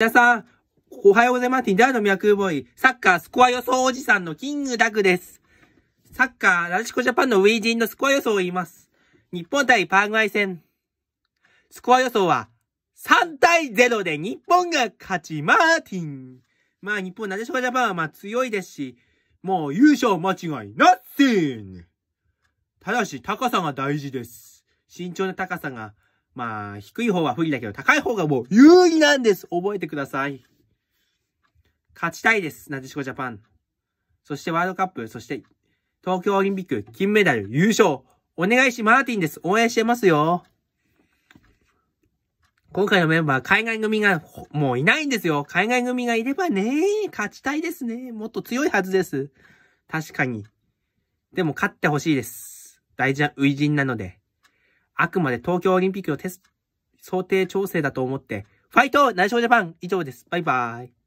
皆さん、おはようございます。ダーのルボーイ、サッカースコア予想おじさんのキングダグです。サッカー、ラジコジャパンのウィージンのスコア予想を言います。日本対パーグアイ戦。スコア予想は、3対0で日本が勝ち、マーティン。まあ日本、ラジコジャパンはまあ強いですし、もう優勝間違いなっせん。ただし、高さが大事です。身長の高さがまあ、低い方は不利だけど、高い方がもう有利なんです覚えてください。勝ちたいです、なでしこジャパン。そしてワールドカップ、そして東京オリンピック、金メダル、優勝。お願いし、マーティンです。応援してますよ。今回のメンバー、海外組が、もういないんですよ。海外組がいればね、勝ちたいですね。もっと強いはずです。確かに。でも勝ってほしいです。大事な初陣なので。あくまで東京オリンピックのテスト、想定調整だと思って、ファイト内緒ジャパン以上です。バイバイ。